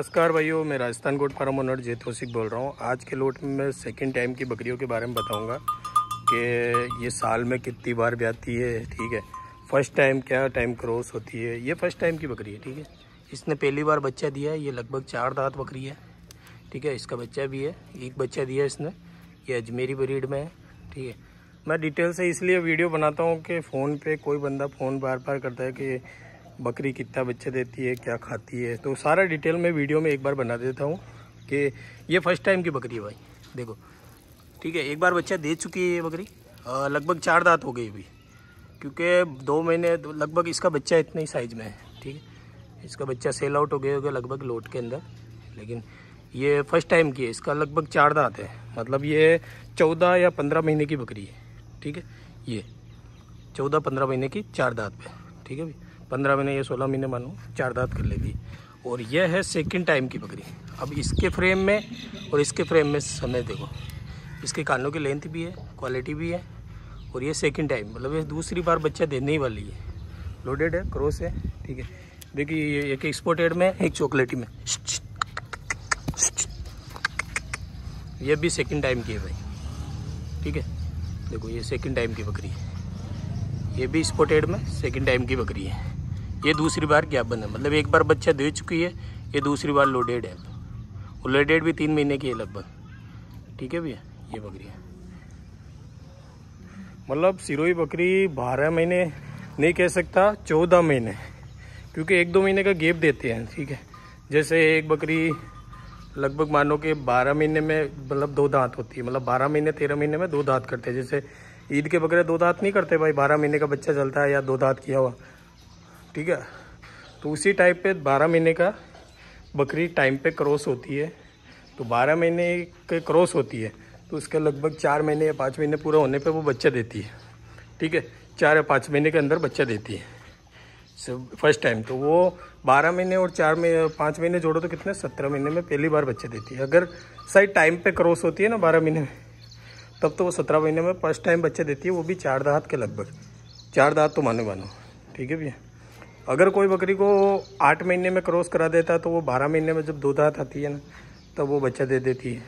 नमस्कार भाइयों मैं राजस्थान गोट फार्म ओनर जेतो सिंह बोल रहा हूँ आज के लोट में मैं सेकेंड टाइम की बकरियों के बारे में बताऊँगा कि ये साल में कितनी बार ब्याती है ठीक है फर्स्ट टाइम क्या टाइम क्रॉस होती है ये फर्स्ट टाइम की बकरी है ठीक है इसने पहली बार बच्चा दिया है ये लगभग चार दात बकरी है ठीक है इसका बच्चा भी है एक बच्चा दिया इसने ये अजमेरी ब्रीड में है ठीक है मैं डिटेल से इसलिए वीडियो बनाता हूँ कि फ़ोन पर कोई बंदा फ़ोन बार बार करता है कि बकरी कितना बच्चे देती है क्या खाती है तो सारा डिटेल में वीडियो में एक बार बना देता हूँ कि ये फर्स्ट टाइम की बकरी है भाई देखो ठीक है एक बार बच्चा दे चुकी है ये बकरी लगभग चार दांत हो गई अभी क्योंकि दो महीने लगभग इसका बच्चा इतने ही साइज़ में है ठीक है इसका बच्चा सेल आउट हो गया होगा लगभग लोट के अंदर लेकिन ये फर्स्ट टाइम की है इसका लगभग चार दांत है मतलब ये चौदह या पंद्रह महीने की बकरी है ठीक है ये चौदह पंद्रह महीने की चार दांत पे ठीक है भाई पंद्रह महीने या सोलह महीने मानो चार दांत कर लेगी और यह है सेकंड टाइम की बकरी अब इसके फ्रेम में और इसके फ्रेम में समय देखो इसके कानों की लेंथ भी है क्वालिटी भी है और ये सेकंड टाइम मतलब ये दूसरी बार बच्चा देने ही वाली है लोडेड है क्रॉस है ठीक है देखिए ये एक एक्सपोर्टेड में एक चॉकलेटी में ये भी सेकंड टाइम की है भाई ठीक है देखो ये सेकंड टाइम की बकरी है ये भी एक्सपोर्टेड में सेकंड टाइम की बकरी है ये दूसरी बार गैप बना मतलब एक बार बच्चा दे चुकी है ये दूसरी बार लोडेड है और लोडेड भी तीन महीने की है लगभग ठीक है भैया ये बकरी है मतलब सिरोही बकरी बारह महीने नहीं कह सकता चौदह महीने क्योंकि एक दो महीने का गेप देते हैं ठीक है जैसे एक बकरी लगभग मानो कि बारह महीने में मतलब दो दांत होती है मतलब बारह महीने तेरह महीने में दो दांत करते हैं जैसे ईद के बकरे दो दांत नहीं करते भाई बारह महीने का बच्चा चलता है या दो दांत किया हुआ ठीक है तो उसी टाइप पे बारह महीने का बकरी टाइम पे क्रॉस होती है तो बारह महीने के क्रॉस होती है तो उसके लगभग चार महीने या पाँच महीने पूरा होने पे वो बच्चा देती है ठीक है चार या पाँच महीने के अंदर बच्चा देती है सब फर्स्ट टाइम तो वो बारह महीने और चार महीने पाँच महीने जोड़ो तो कितने सत्रह महीने में पहली बार बच्चा देती है अगर सही टाइम पर क्रॉस होती है ना बारह महीने में तब तो वो सत्रह महीने में फर्स्ट टाइम बच्चा देती है वो भी चार दहात के लगभग चार दहात तो मानो मानो ठीक है भैया अगर कोई बकरी को आठ महीने में क्रॉस करा देता तो वो बारह महीने में जब दो दांत आती है ना तब तो वो बच्चा दे देती है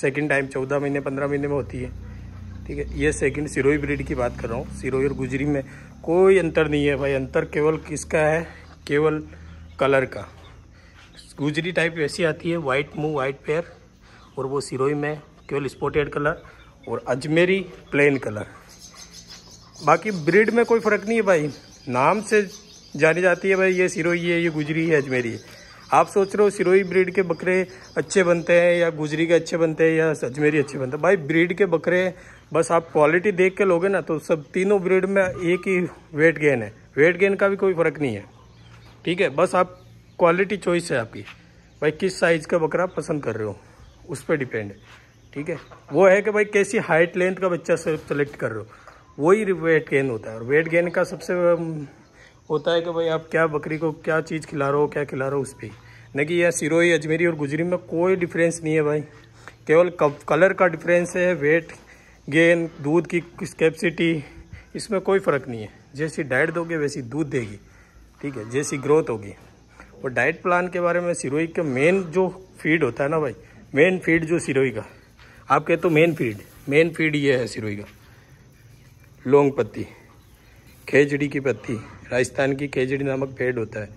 सेकंड टाइम चौदह महीने पंद्रह महीने में होती है ठीक है ये सेकंड सिरोई ब्रीड की बात कर रहा हूँ सिरोई और गुजरी में कोई अंतर नहीं है भाई अंतर केवल किसका है केवल कलर का गुजरी टाइप वैसी आती है वाइट मुँह वाइट पैर और वो सिरोई में केवल स्पोटेड कलर और अजमेरी प्लेन कलर बाकी ब्रीड में कोई फ़र्क नहीं है भाई नाम से जानी जाती है भाई ये सिरोही है ये गुजरी है अजमेरी है आप सोच रहे हो सिरोही ब्रीड के बकरे अच्छे बनते हैं या गुजरी के अच्छे बनते हैं या अजमेरी अच्छे बनते हैं भाई ब्रीड के बकरे बस आप क्वालिटी देख के लोगे ना तो सब तीनों ब्रीड में एक ही वेट गेन है वेट गेन का भी कोई फ़र्क नहीं है ठीक है बस आप क्वालिटी चॉइस है आपकी भाई किस साइज़ का बकरा आप पसंद कर रहे हो उस पर डिपेंड है ठीक है वो है कि भाई कैसी हाइट लेंथ का बच्चा सेलेक्ट कर रहे हो वही वेट गेन होता है और वेट गेन का सबसे होता है कि भाई आप क्या बकरी को क्या चीज़ खिला रहे हो क्या खिला रहे हो उस पर न कि यह सिरोही अजमेरी और गुजरी में कोई डिफरेंस नहीं है भाई केवल कलर का डिफरेंस है वेट गेन दूध की कैपेसिटी इसमें कोई फ़र्क नहीं है जैसी डाइट दोगे वैसी दूध देगी ठीक है जैसी ग्रोथ होगी और डाइट प्लान के बारे में सिरोही का मेन जो फीड होता है ना भाई मेन फीड जो सिरोही का आप कहते हो मेन फीड मेन फीड ये है सिरोही का लौंग पत्ती खेजड़ी की पत्ती राजस्थान की केजड़ी नामक पेड़ होता है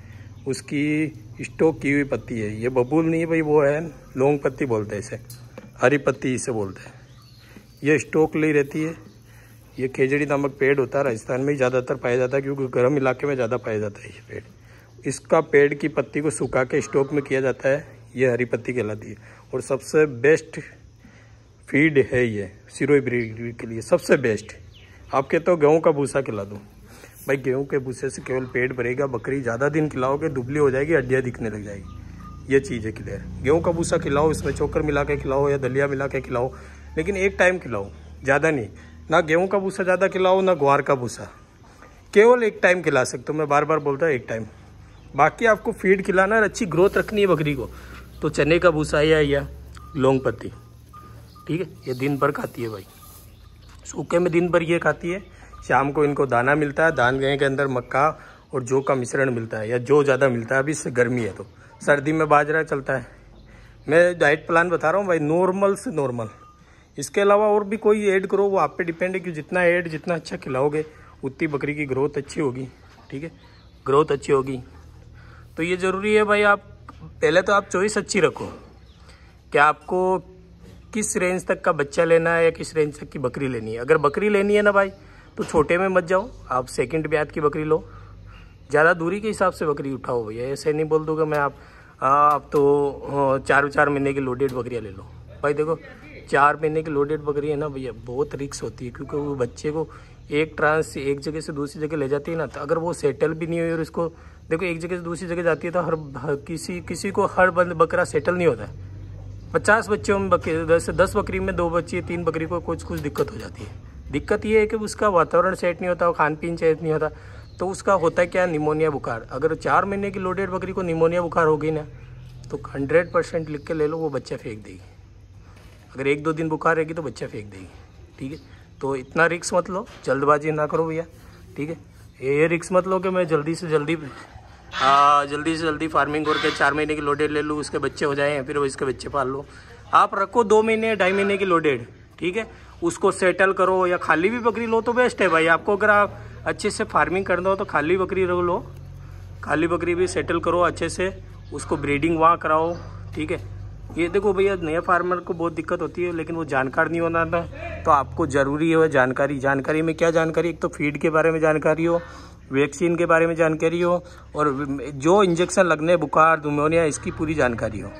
उसकी स्टोक की हुई पत्ती है ये बबूल नहीं है भाई वो है लोंग पत्ती बोलते हैं इसे हरी पत्ती इसे बोलते हैं ये स्टोक ली रहती है ये खेजड़ी नामक पेड़ होता है राजस्थान में ही ज़्यादातर पाया जाता है क्योंकि गर्म इलाके में ज़्यादा पाया जाता है ये पेड़ इसका पेड़ की पत्ती को सुखा के स्टोक में किया जाता है ये हरी पत्ती कहलाती है और सबसे बेस्ट फीड है ये सिरोई ब्रीड के लिए सबसे बेस्ट आप कहते हो तो गेहूँ का भूसा खिला दूँ भाई गेहूँ के भूसे से केवल पेट भरेगा बकरी ज़्यादा दिन खिलाओगे दुबली हो जाएगी हड्डियाँ दिखने लग जाएगी ये चीज़ है क्लियर गेहूँ का भूसा खिलाओ इसमें चोकर मिला के खिलाओ या दलिया मिला के खिलाओ लेकिन एक टाइम खिलाओ ज़्यादा नहीं ना गेहूँ का भूसा ज़्यादा खिलाओ ना ग्वार का भूसा केवल एक टाइम खिला सकते हो मैं बार बार बोलता हूँ एक टाइम बाकी आपको फीड खिलाना और अच्छी ग्रोथ रखनी है बकरी को तो चने का भूसा या या लौंग पत्ती ठीक है ये दिन भर खाती है भाई सूखे में दिन भर ये खाती है शाम को इनको दाना मिलता है दान के अंदर मक्का और जो का मिश्रण मिलता है या जो ज़्यादा मिलता है अभी गर्मी है तो सर्दी में बाजरा चलता है मैं डाइट प्लान बता रहा हूँ भाई नॉर्मल से नॉर्मल इसके अलावा और भी कोई ऐड करो वो आप पे डिपेंड है कि जितना ऐड जितना अच्छा खिलाओगे उतनी बकरी की ग्रोथ अच्छी होगी ठीक है ग्रोथ अच्छी होगी तो ये ज़रूरी है भाई आप पहले तो आप चॉइस अच्छी रखो कि आपको किस रेंज तक का बच्चा लेना है या किस रेंज तक की बकरी लेनी है अगर बकरी लेनी है ना भाई तो छोटे में मत जाओ आप सेकंड ब्याज की बकरी लो ज़्यादा दूरी के हिसाब से बकरी उठाओ भैया ऐसे नहीं बोल दूंगा मैं आप आप तो चार चार महीने की लोडेड बकरियाँ ले लो भाई देखो चार महीने की लोडेड बकरी है ना भैया बहुत रिक्स होती है क्योंकि वो बच्चे को एक ट्रांस से एक जगह से दूसरी जगह ले जाती है ना तो अगर वो सेटल भी नहीं हुई और इसको देखो एक जगह से दूसरी जगह जाती है तो हर किसी किसी को हर बंद बकरा सेटल नहीं होता है पचास बच्चों में बकरी दस दस बकरी में दो बच्चे तीन बकरी को कुछ कुछ दिक्कत हो जाती है दिक्कत ये है कि उसका वातावरण सेट नहीं होता और खान पीन सेट नहीं होता तो उसका होता है क्या निमोनिया बुखार अगर चार महीने की लोडेड बकरी को निमोनिया बुखार हो गई ना तो हंड्रेड परसेंट लिख के ले लो वो बच्चा फेंक देगी अगर एक दो दिन बुखार रहेगी तो बच्चा फेंक देगी ठीक है तो इतना रिक्स मत लो जल्दबाजी ना करो भैया ठीक है ये रिक्स मत लो कि मैं जल्दी से जल्दी आ, जल्दी से जल्दी फार्मिंग करके चार महीने की लोडेड ले लूँ उसके बच्चे हो जाए फिर वो इसके बच्चे पाल लो आप रखो दो महीने ढाई महीने की लोडेड ठीक है उसको सेटल करो या खाली भी बकरी लो तो बेस्ट है भाई आपको अगर आप अच्छे से फार्मिंग करना हो तो खाली बकरी लो खाली बकरी भी सेटल करो अच्छे से उसको ब्रीडिंग वहाँ कराओ ठीक है ये देखो भैया नए फार्मर को बहुत दिक्कत होती है लेकिन वो जानकार नहीं होना था तो आपको ज़रूरी है जानकारी जानकारी में क्या जानकारी एक तो फीड के बारे में जानकारी हो वैक्सीन के बारे में जानकारी हो और जो इंजेक्शन लगने बुखार दुमोनिया इसकी पूरी जानकारी हो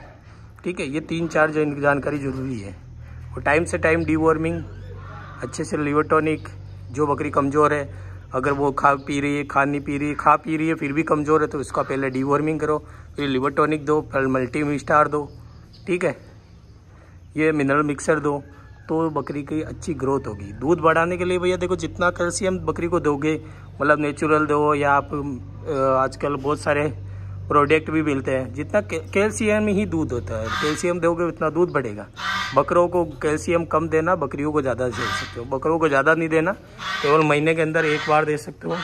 ठीक है ये तीन चार जानकारी ज़रूरी है और टाइम से टाइम डीवॉर्मिंग अच्छे से लीवर टॉनिक जो बकरी कमज़ोर है अगर वो खा पी रही है खा नहीं पी रही है खा पी रही है फिर भी कमज़ोर है तो उसका पहले डीवॉर्मिंग करो फिर लीवर टॉनिक दो फिर मल्टी स्टार दो ठीक है ये मिनरल मिक्सर दो तो बकरी की अच्छी ग्रोथ होगी दूध बढ़ाने के लिए भैया देखो जितना कैल्शियम बकरी को दोगे मतलब नेचुरल दो या आप आजकल बहुत सारे प्रोडक्ट भी मिलते हैं जितना कैल्शियम ही दूध होता है कैल्शियम दोगे उतना दूध बढ़ेगा बकरों को कैल्शियम कम देना बकरियों को ज़्यादा दे सकते हो बकरों को ज़्यादा नहीं देना केवल महीने के अंदर एक बार दे सकते हो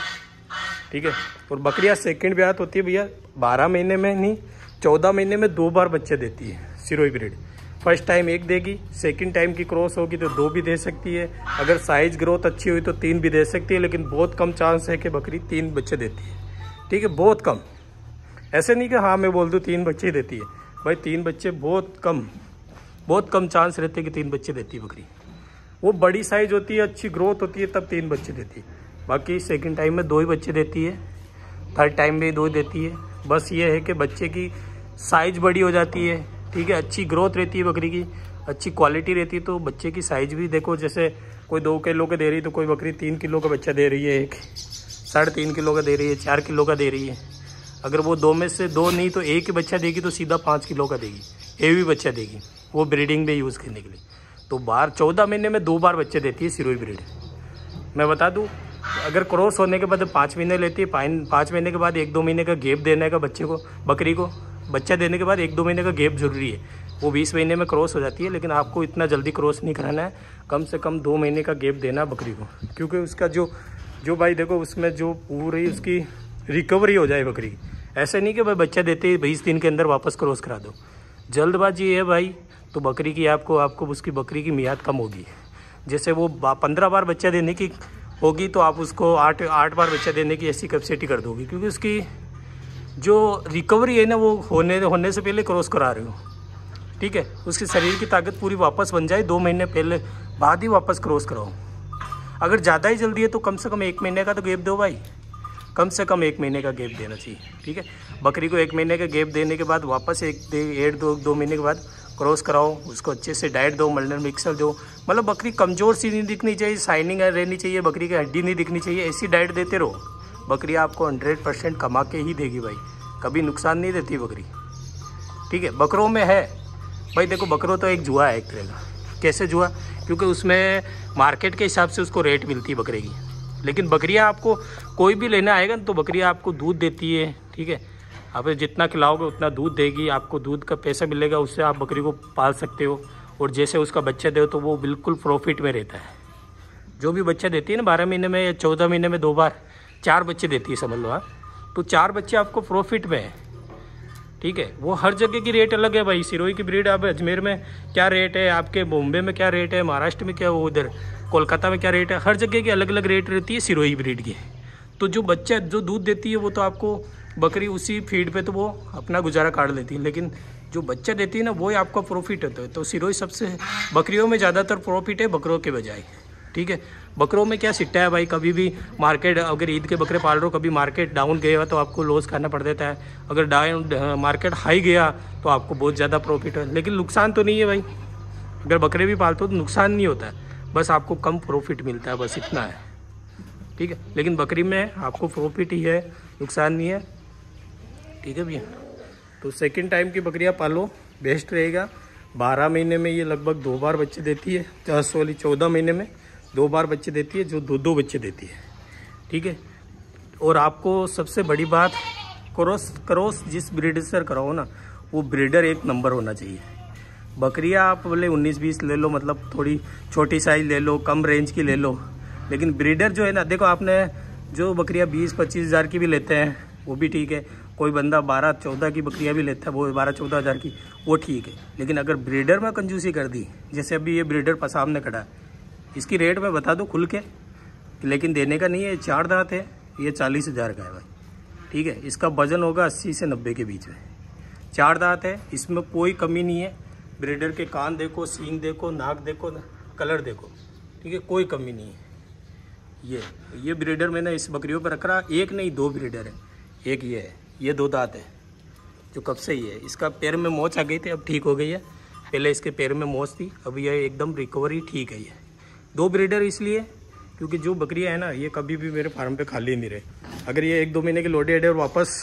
ठीक है और बकरियाँ सेकेंड ब्यात तो होती है भैया बारह महीने में नहीं चौदह महीने में दो बार बच्चे देती है सिरोई ब्रिड फर्स्ट टाइम एक देगी सेकंड टाइम की क्रॉस होगी तो दो भी दे सकती है अगर साइज ग्रोथ अच्छी हुई तो तीन भी दे सकती है लेकिन बहुत कम चांस है कि बकरी तीन बच्चे देती है ठीक है बहुत कम ऐसे नहीं कि हाँ मैं बोल दूँ तीन बच्चे ही देती है भाई तीन बच्चे बहुत कम बहुत कम चांस रहते हैं कि तीन बच्चे देती है बकरी वो बड़ी साइज होती है अच्छी ग्रोथ होती है तब तीन बच्चे देती है बाकी सेकेंड टाइम में दो ही बच्चे देती है थर्ड टाइम में दो ही देती है बस ये है कि बच्चे की साइज बड़ी हो जाती है ठीक है अच्छी ग्रोथ रहती है बकरी की अच्छी क्वालिटी रहती है तो बच्चे की साइज़ भी देखो जैसे कोई दो किलो का दे रही है तो कोई बकरी तीन किलो का बच्चा दे रही है एक साढ़े तीन किलो का दे रही है चार किलो का दे रही है अगर वो दो में से दो नहीं तो एक ही बच्चा देगी तो सीधा पाँच किलो का देगी हेवी बच्चा देगी वो ब्रीडिंग में यूज़ करने के लिए तो बार चौदह महीने में दो बार बच्चे देती है सिरोही ब्रीड मैं बता दूँ अगर क्रॉस होने के बाद पाँच महीने लेती है पाँच महीने के बाद एक दो महीने का गेप देना है का बच्चे को बकरी को बच्चा देने के बाद एक दो महीने का गेप ज़रूरी है वो बीस महीने में क्रॉस हो जाती है लेकिन आपको इतना जल्दी क्रॉस नहीं कराना है कम से कम दो महीने का गेप देना बकरी को क्योंकि उसका जो जो भाई देखो उसमें जो पूरी उसकी रिकवरी हो जाए बकरी की ऐसे नहीं कि भाई बच्चा देते ही बीस दिन के अंदर वापस क्रॉस करा दो जल्दबाजी है भाई तो बकरी की आपको आपको उसकी बकरी की मियाद कम होगी जैसे वो पंद्रह बार बच्चा देने की होगी तो आप उसको आठ आठ बार बच्चा देने की ऐसी कैपेसिटी कर दोगे क्योंकि उसकी जो रिकवरी है ना वो होने होने से पहले क्रॉस करा रहे हो ठीक है उसके शरीर की ताकत पूरी वापस बन जाए दो महीने पहले बाद ही वापस क्रॉस कराओ अगर ज़्यादा ही जल्दी है तो कम से कम एक महीने का तो गैप दो भाई कम से कम एक महीने का गैप देना चाहिए ठीक है बकरी को एक महीने का गैप देने के बाद वापस एक डेढ़ दो दो महीने के बाद क्रॉस कराओ उसको अच्छे से डाइट दो मल्डन मिक्सर दो मतलब बकरी कमज़ोर सी नहीं दिखनी चाहिए साइनिंग रहनी चाहिए बकरी की हड्डी नहीं दिखनी चाहिए ऐसी डाइट देते रहो बकरी आपको हंड्रेड परसेंट कमा के ही देगी भाई कभी नुकसान नहीं देती बकरी ठीक है बकरों में है भाई देखो बकरों तो एक जुआ है एक तरह का कैसे जुआ क्योंकि उसमें मार्केट के हिसाब से उसको रेट मिलती है बकरे की लेकिन बकरियाँ आपको कोई भी लेने आएगा ना तो बकरियाँ आपको दूध देती है ठीक है आप जितना खिलाओगे उतना दूध देगी आपको दूध का पैसा मिलेगा उससे आप बकरी को पाल सकते हो और जैसे उसका बच्चा दे तो वो बिल्कुल प्रॉफिट में रहता है जो भी बच्चा देती है ना बारह महीने में या चौदह महीने में दो बार चार बच्चे देती है समझ लो आप हाँ? तो चार बच्चे आपको प्रॉफिट में है ठीक है वो हर जगह की रेट अलग है भाई सिरोही की ब्रीड आप अजमेर में क्या रेट है आपके बॉम्बे में क्या रेट है महाराष्ट्र में क्या वो उधर कोलकाता में क्या रेट है हर जगह की अलग अलग रेट रहती है सिरोही ब्रीड की तो जो बच्चा जो दूध देती है वो तो आपको बकरी उसी फीड पे तो वो अपना गुजारा काट लेती है लेकिन जो बच्चा देती है ना वो ही आपका प्रॉफिट होता है तो, तो सिरोही सबसे बकरियों में ज़्यादातर प्रॉफिट है बकरों के बजाय ठीक है बकरों में क्या सिट्टा है भाई कभी भी मार्केट अगर ईद के बकरे पाल रहे हो कभी मार्केट डाउन गया तो आपको लॉस करना पड़ देता है अगर डाउन मार्केट हाई गया तो आपको बहुत ज़्यादा प्रॉफिट है लेकिन नुकसान तो नहीं है भाई अगर बकरे भी पालते हो तो नुकसान नहीं होता है बस आपको कम प्रॉफिट मिलता है बस इतना है ठीक है लेकिन बकरी में आपको प्रॉफिट ही है नुकसान नहीं है ठीक है भैया तो सेकंड टाइम की बकरियाँ पालो बेस्ट रहेगा बारह महीने में ये लगभग दो बार बच्चे देती है दस वाली चौदह महीने में दो बार बच्चे देती है जो दो दो बच्चे देती है ठीक है और आपको सबसे बड़ी बात क्रॉस क्रॉस जिस ब्रीडर से कराओ ना वो ब्रीडर एक नंबर होना चाहिए बकरियाँ आप बोले उन्नीस बीस ले लो मतलब थोड़ी छोटी साइज ले लो कम रेंज की ले लो लेकिन ब्रीडर जो है ना देखो आपने जो बकरियाँ बीस पच्चीस हज़ार की भी लेते हैं वो भी ठीक है कोई बंदा बारह चौदह की बकरियाँ भी लेता है वो बारह चौदह हज़ार की वो ठीक है लेकिन अगर ब्रीडर में कंजूसी कर दी जैसे अभी ये ब्रीडर सामने ने है इसकी रेट मैं बता दूँ खुल के लेकिन देने का नहीं है चार दाँत है ये चालीस हज़ार का है भाई ठीक है इसका वज़न होगा अस्सी से नब्बे के बीच में चार दाँत है इसमें कोई कमी नहीं है ब्रीडर के कान देखो सींग देखो नाक देखो कलर देखो ठीक है कोई कमी नहीं है ये ये ब्रीडर मैंने इस बकरियों पर रख रहा एक नहीं दो ब्रीडर है एक ये है ये दो दांत है जो कब से ही है इसका पैर में मोच आ गई थी अब ठीक हो गई है पहले इसके पैर में मोच थी अब यह एकदम रिकवरी ठीक है ये दो ब्रीडर इसलिए क्योंकि जो बकरियाँ हैं ना ये कभी भी मेरे फार्म पर खाली नहीं रहे अगर ये एक दो महीने के लोडेड है और वापस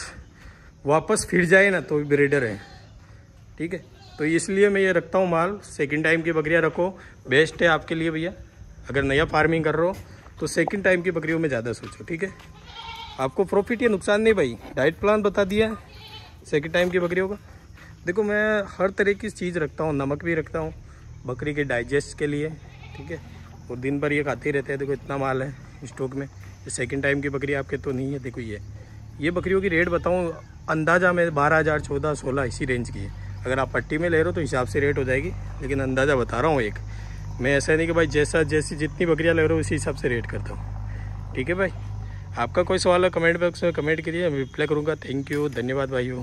वापस फिर जाए ना तो ब्रीडर है ठीक है तो इसलिए मैं ये रखता हूँ माल सेकेंड टाइम की बकरियाँ रखो बेस्ट है आपके लिए भैया अगर नया फार्मिंग कर रहे हो तो सेकेंड टाइम की बकरियों में ज़्यादा सोचो ठीक है आपको प्रॉफिट या नुकसान नहीं भाई डाइट प्लान बता दिया है सेकेंड टाइम की बकरियों का देखो मैं हर तरह की चीज़ रखता हूँ नमक भी रखता हूँ बकरी के डाइजेस्ट के लिए ठीक है और दिन भर ये खाते रहते हैं देखो इतना माल है स्टॉक में सेकेंड टाइम की बकरी आपके तो नहीं है देखो ये ये बकरियों की रेट बताऊँ अंदाज़ा में बारह हज़ार चौदह सोलह इसी रेंज की है अगर आप पट्टी में ले रहे हो तो हिसाब से रेट हो जाएगी लेकिन अंदाज़ा बता रहा हूँ एक मैं ऐसा नहीं कि भाई जैसा जैसी जितनी बकरियाँ ले रहे हो उसी हिसाब से रेट करता हूँ ठीक है भाई आपका कोई सवाल है कमेंट बॉक्स में कमेंट करिए मैं रिप्लाई करूँगा थैंक यू धन्यवाद भाई